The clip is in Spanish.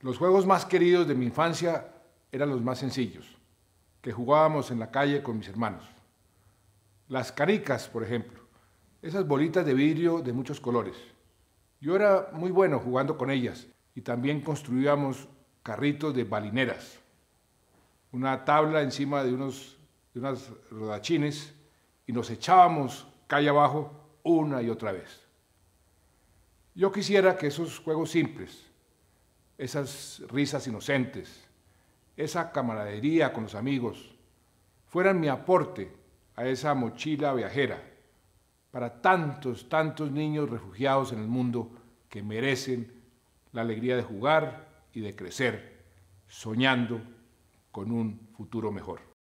Los juegos más queridos de mi infancia eran los más sencillos, que jugábamos en la calle con mis hermanos. Las caricas, por ejemplo, esas bolitas de vidrio de muchos colores. Yo era muy bueno jugando con ellas y también construíamos carritos de balineras, una tabla encima de unos unas rodachines y nos echábamos calle abajo una y otra vez. Yo quisiera que esos juegos simples, esas risas inocentes, esa camaradería con los amigos, fueran mi aporte a esa mochila viajera para tantos, tantos niños refugiados en el mundo que merecen la alegría de jugar y de crecer, soñando con un futuro mejor.